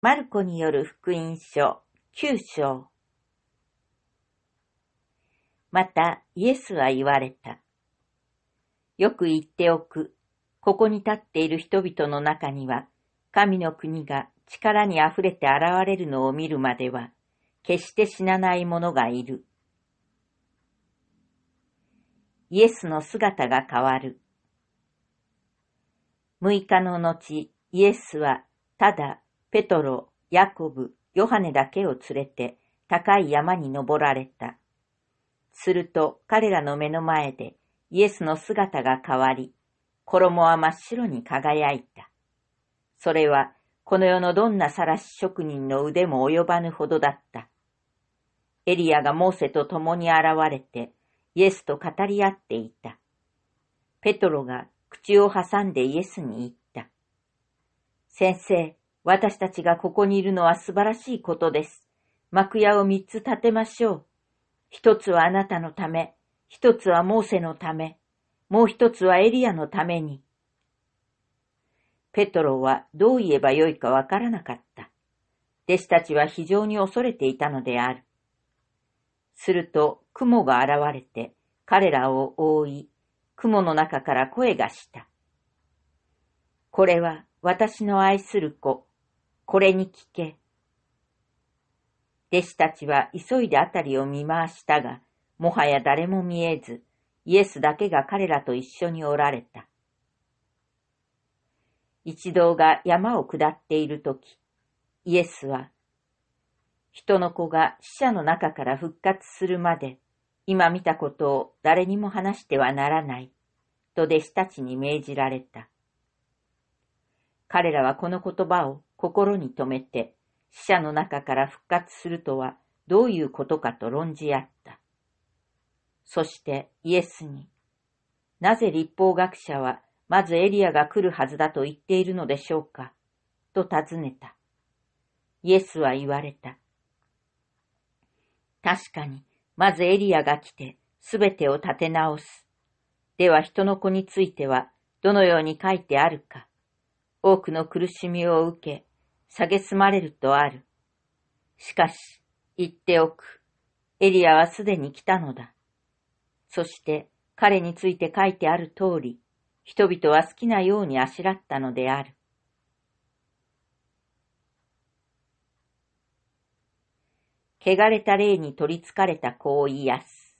マルコによる福音書九章またイエスは言われた。よく言っておく。ここに立っている人々の中には、神の国が力にあふれて現れるのを見るまでは、決して死なない者がいる。イエスの姿が変わる。六日の後、イエスはただペトロ、ヤコブ、ヨハネだけを連れて高い山に登られた。すると彼らの目の前でイエスの姿が変わり、衣は真っ白に輝いた。それはこの世のどんな晒し職人の腕も及ばぬほどだった。エリアがモーセと共に現れて、イエスと語り合っていた。ペトロが口を挟んでイエスに言った。先生、私たちがここにいるのは素晴らしいことです。幕屋を三つ建てましょう。一つはあなたのため、一つはモーセのため、もう一つはエリアのために。ペトロはどう言えばよいかわからなかった。弟子たちは非常に恐れていたのである。すると雲が現れて彼らを覆い、雲の中から声がした。これは私の愛する子、これに聞け。弟子たちは急いで辺りを見回したが、もはや誰も見えず、イエスだけが彼らと一緒におられた。一同が山を下っているとき、イエスは、人の子が死者の中から復活するまで、今見たことを誰にも話してはならない、と弟子たちに命じられた。彼らはこの言葉を心に留めて、死者の中から復活するとはどういうことかと論じ合った。そしてイエスに、なぜ立法学者はまずエリアが来るはずだと言っているのでしょうかと尋ねた。イエスは言われた。確かに、まずエリアが来て、すべてを立て直す。では人の子については、どのように書いてあるか。多くの苦しみを受け、蔑まれるとある。しかし、言っておく。エリアはすでに来たのだ。そして彼について書いてある通り、人々は好きなようにあしらったのである。汚れた霊に取りつかれた子を癒す。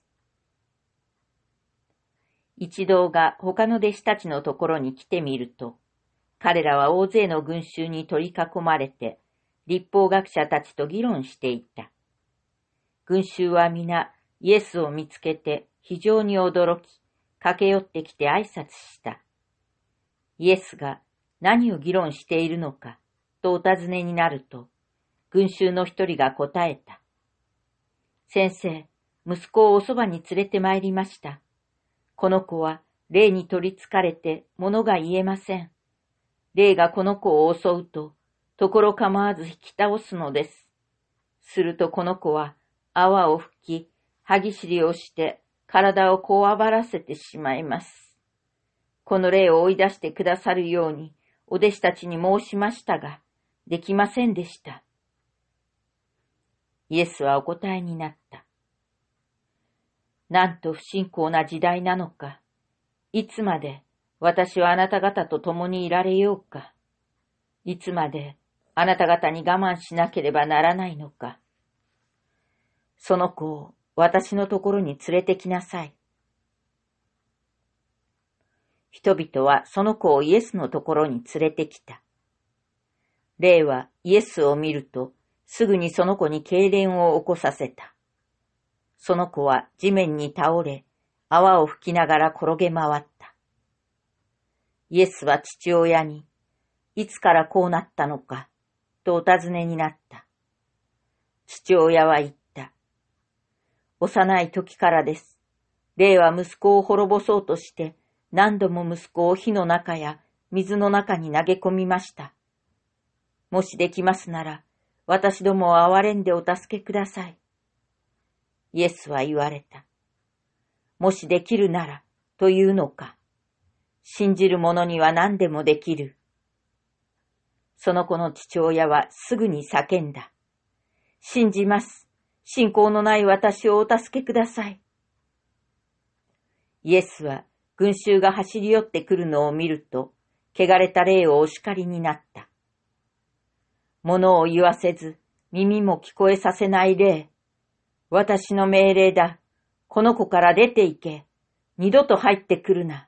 一同が他の弟子たちのところに来てみると、彼らは大勢の群衆に取り囲まれて、立法学者たちと議論していた。群衆は皆、イエスを見つけて非常に驚き、駆け寄ってきて挨拶した。イエスが何を議論しているのかとお尋ねになると、群衆の一人が答えた。先生、息子をおそばに連れて参りました。この子は霊に取りつかれて物が言えません。霊がこの子を襲うと、ところ構わず引き倒すのです。するとこの子は泡を吹き、歯ぎしりをして体をこわばらせてしまいます。この霊を追い出してくださるように、お弟子たちに申しましたが、できませんでした。イエスはお答えになった。なんと不信仰な時代なのか、いつまで私はあなた方と共にいられようか。いつまであなた方に我慢しなければならないのか。その子を私のところに連れてきなさい。人々はその子をイエスのところに連れてきた。霊はイエスを見ると、すぐにその子に痙攣を起こさせた。その子は地面に倒れ、泡を吹きながら転げ回った。イエスは父親に、いつからこうなったのか、とお尋ねになった。父親は言った。幼い時からです。霊は息子を滅ぼそうとして、何度も息子を火の中や水の中に投げ込みました。もしできますなら、私どもを憐れんでお助けください。イエスは言われた。もしできるなら、というのか。信じる者には何でもできる。その子の父親はすぐに叫んだ。信じます。信仰のない私をお助けください。イエスは群衆が走り寄ってくるのを見ると、汚れた霊をお叱りになった。物を言わせず、耳も聞こえさせない霊。私の命令だ。この子から出て行け。二度と入ってくるな。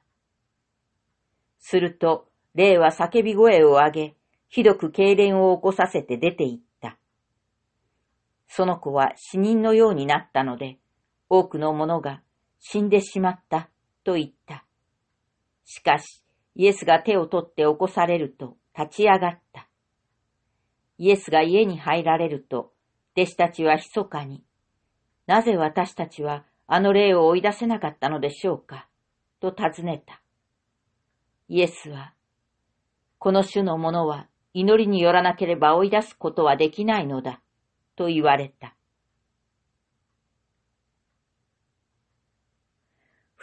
すると、霊は叫び声を上げ、ひどく痙攣を起こさせて出て行った。その子は死人のようになったので、多くの者が死んでしまったと言った。しかし、イエスが手を取って起こされると立ち上がった。イエスが家に入られると、弟子たちは密かに、なぜ私たちはあの霊を追い出せなかったのでしょうか、と尋ねた。イエスは、この種のものは祈りによらなければ追い出すことはできないのだ、と言われた。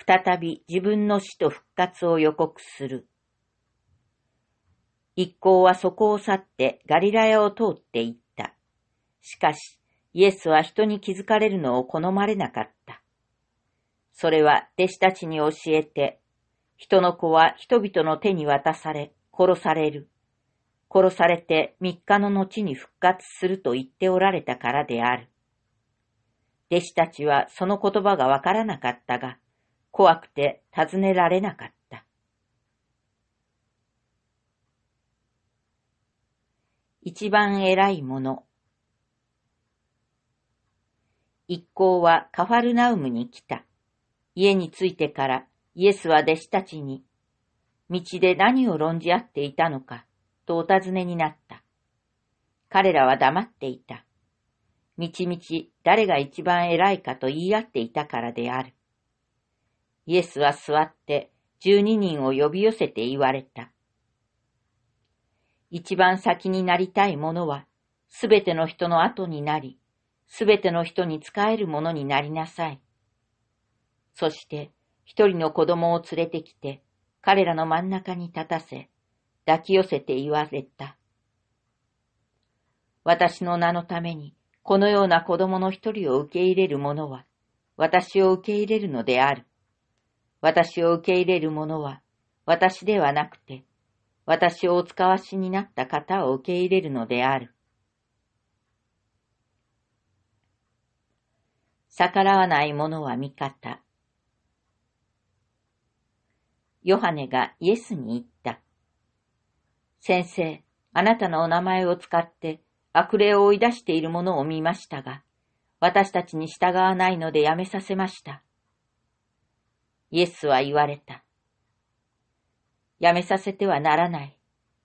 再び自分の死と復活を予告する。一行はそこを去ってガリラ屋を通って行った。しかし、イエスは人に気づかれるのを好まれなかった。それは弟子たちに教えて人の子は人々の手に渡され、殺される。殺されて三日の後に復活すると言っておられたからである。弟子たちはその言葉がわからなかったが、怖くて尋ねられなかった。一番偉いもの。一行はカファルナウムに来た。家に着いてからイエスは弟子たちに、道で何を論じ合っていたのか、とお尋ねになった。彼らは黙っていた。道々、誰が一番偉いかと言い合っていたからである。イエスは座って十二人を呼び寄せて言われた。一番先になりたい者は、すべての人の後になり、すべての人に仕えるものになりなさい。そして、一人の子供を連れてきて、彼らの真ん中に立たせ、抱き寄せて言われた。私の名のために、このような子供の一人を受け入れる者は、私を受け入れるのである。私を受け入れる者は、私ではなくて、私をお使わしになった方を受け入れるのである。逆らわない者は味方。ヨハネがイエスに言った。先生、あなたのお名前を使って悪霊を追い出しているものを見ましたが、私たちに従わないのでやめさせました。イエスは言われた。やめさせてはならない。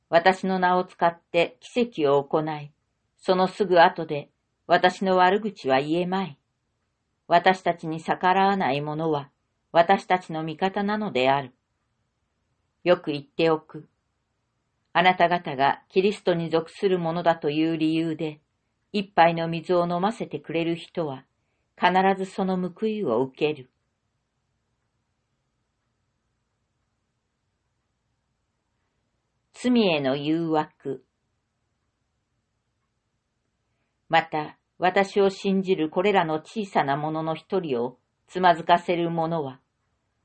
私の名を使って奇跡を行い、そのすぐ後で私の悪口は言えまい。私たちに逆らわない者は私たちの味方なのである。よく言っておく。あなた方がキリストに属するものだという理由で、一杯の水を飲ませてくれる人は、必ずその報いを受ける。罪への誘惑。また、私を信じるこれらの小さなものの一人をつまずかせる者は、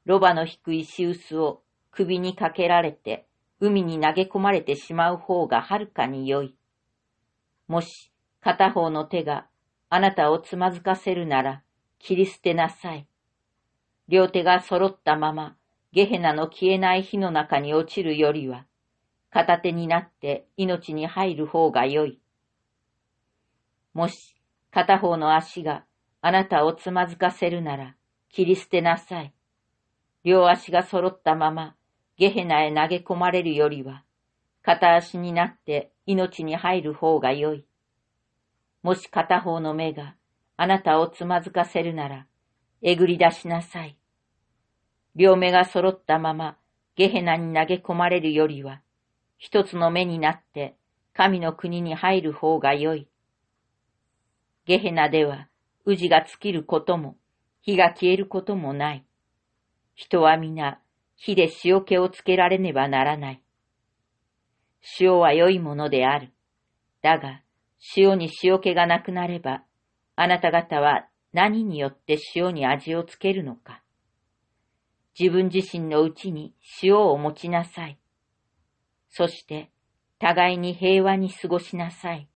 ロバの低い石臼を首にかけられて、海に投げ込まれてしまう方がはるかに良い。もし、片方の手があなたをつまずかせるなら、切り捨てなさい。両手が揃ったまま、ゲヘナの消えない火の中に落ちるよりは、片手になって命に入る方が良い。もし、片方の足があなたをつまずかせるなら、切り捨てなさい。両足が揃ったまま、ゲヘナへ投げ込まれるよりは、片足になって命に入る方が良い。もし片方の目があなたをつまずかせるなら、えぐり出しなさい。両目が揃ったまま、ゲヘナに投げ込まれるよりは、一つの目になって神の国に入る方が良い。ゲヘナでは、宇治が尽きることも、火が消えることもない。人は皆、火で塩気をつけられねばならない。塩は良いものである。だが、塩に塩気がなくなれば、あなた方は何によって塩に味をつけるのか。自分自身のうちに塩を持ちなさい。そして、互いに平和に過ごしなさい。